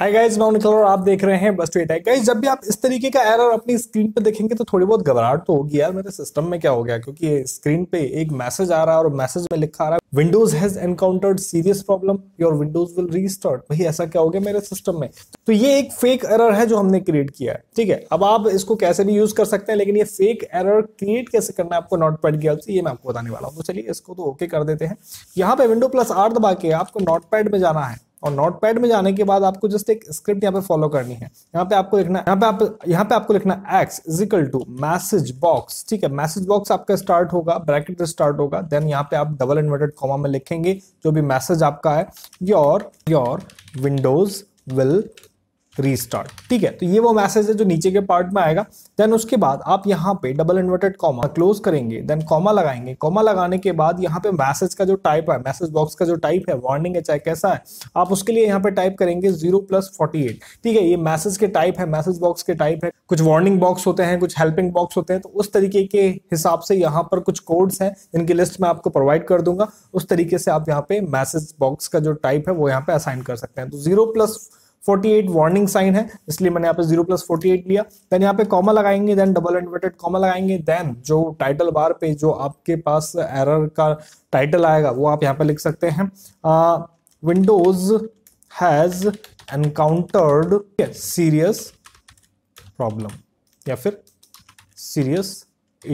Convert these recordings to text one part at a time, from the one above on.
hi guys मैं निकल और आप देख रहे हैं बस टू है गाइस जब भी आप इस तरीके का एरर अपनी स्क्रीन पे देखेंगे तो थोड़ी बहुत घबराहट तो होगी यार मेरे सिस्टम में क्या हो गया क्योंकि स्क्रीन पे एक मैसेज आ रहा है और मैसेज में लिखा आ रहा है Windows has encountered serious problem your Windows will restart भाई ऐसा क्या हो गया मेरे सिस्टम में तो ये एक फेक एरर है जो हमने क्रिएट किया है ठीक है अब आप इसको कैसे भी यूज कर सकते हैं लेकिन ये फेक एरर क्रिएट कैसे करना है आपको नॉट पैड से ये मैं आपको बताने वाला हूँ तो चलिए इसको तो ओके कर देते हैं यहाँ पे विंडो प्लस आर दबा के आपको नोट पैड में जाना है और नोट पैड में जाने के बाद आपको जस्ट एक स्क्रिप्ट यहाँ पे फॉलो करनी है यहाँ पे आपको लिखना यहाँ पे आप यहाँ पे आपको लिखना X equal to message box ठीक है मैसेज बॉक्स आपका स्टार्ट होगा ब्रैकेट स्टार्ट होगा देन यहाँ पे आप डबल इन्वर्टेड कॉमा में लिखेंगे जो भी मैसेज आपका है your your Windows will restart ठीक है तो ये वो मैसेज है जो नीचे के पार्ट में आएगा देन उसके बाद आप यहाँ पे डबल इन्वर्टेड कॉमा क्लोज करेंगे देन कॉमा लगाएंगे कॉमा लगाने के बाद यहाँ पे मैसेज का जो टाइप है मैसेज बॉक्स का जो टाइप है वार्निंग है चाहे कैसा है आप उसके लिए यहाँ पे टाइप करेंगे जीरो प्लस फोर्टी एट ठीक है ये मैसेज के टाइप है मैसेज बॉक्स के टाइप है कुछ वार्निंग बॉक्स होते हैं कुछ हेल्पिंग बॉक्स होते हैं तो उस तरीके के हिसाब से यहाँ पर कुछ कोड्स हैं इनकी लिस्ट मैं आपको प्रोवाइड कर दूंगा उस तरीके से आप यहाँ पे मैसेज बॉक्स का जो टाइप है वो यहाँ पे असाइन कर सकते हैं तो जीरो प्लस 48 वार्निंग साइन है इसलिए मैंने यहाँ पे जीरो प्लस फोर्टी लिया देन यहाँ पे कॉमा लगाएंगे देन डबल इन्वर्टेड कॉमा लगाएंगे देन जो टाइटल बार पे जो आपके पास एरर का टाइटल आएगा वो आप यहाँ पे लिख सकते हैं Windows has encountered serious problem या फिर सीरियस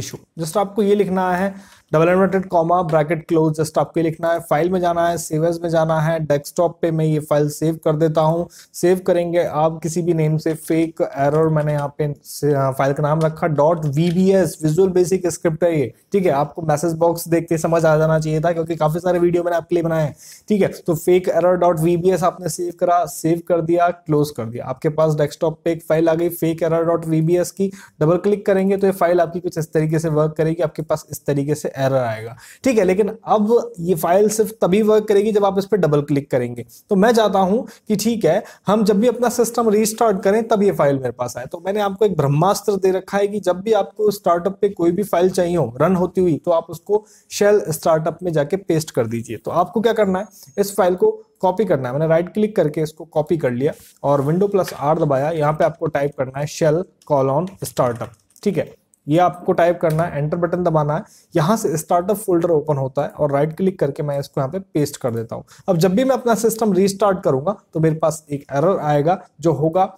इशू जस्ट आपको ये लिखना है double inverted comma bracket close just आपके लिखना है फाइल में जाना है सेवर्स में जाना है डेस्कटॉप पे मैं ये फाइल सेव कर देता हूँ सेव करेंगे आप किसी भी नेम से फेक एरर मैंने यहाँ पे फाइल का नाम रखा dot V B S visual basic script है ये ठीक है आपको मैसेज बॉक्स देख के समझ आ जाना चाहिए था क्योंकि काफी सारे वीडियो मैंने आपके लिए बनाए हैं ठीक है तो fake error dot V B S आपने सेव करा सेव कर दिया क्लोज कर दिया आपके पास डेस्कटॉप पे एक फाइल आ गई fake error dot V B S की डबल क्लिक करेंगे तो ये फाइल आपकी कुछ इस तरीके से वर्क करेगी आपके पास इस तरीके से एरर आएगा ठीक है लेकिन अब ये फाइल सिर्फ तभी वर्क करेगी जब आप इस पर डबल क्लिक करेंगे तो मैं चाहता हूं कि ठीक है हम जब भी अपना सिस्टम रीस्टार्ट करें तब ये फाइल मेरे पास आए तो मैंने आपको एक ब्रह्मास्त्र दे रखा है कि जब भी आपको स्टार्टअप पे कोई भी फाइल चाहिए हो रन होती हुई तो आप उसको शेल स्टार्टअप में जाके पेस्ट कर दीजिए तो आपको क्या करना है इस फाइल को कॉपी करना है मैंने राइट क्लिक करके इसको कॉपी कर लिया और विंडो प्लस आर दबाया यहाँ पे आपको टाइप करना है शेल कॉल ऑन स्टार्टअप ठीक है ये आपको टाइप करना है एंटर बटन दबाना है यहाँ से स्टार्टअप फोल्डर ओपन होता है और राइट क्लिक करके मैं इसको यहाँ पे पेस्ट कर देता हूँ अब जब भी मैं अपना सिस्टम रीस्टार्ट करूंगा तो मेरे पास एक एरर आएगा जो होगा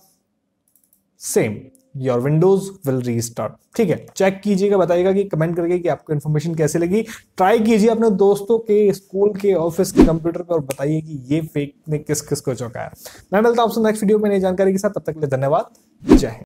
same your Windows will restart ठीक है चेक कीजिएगा बताइएगा कि कमेंट करके कि आपको इन्फॉर्मेशन कैसे लगी ट्राई कीजिए अपने दोस्तों के स्कूल के ऑफिस के कंप्यूटर पर और बताइए कि ये फेक ने किस किस को चौंकाया है मैं मिलता हूँ आपसे नेक्स्ट वीडियो में नई जानकारी के साथ तब तक के लिए धन्यवाद जय हिंद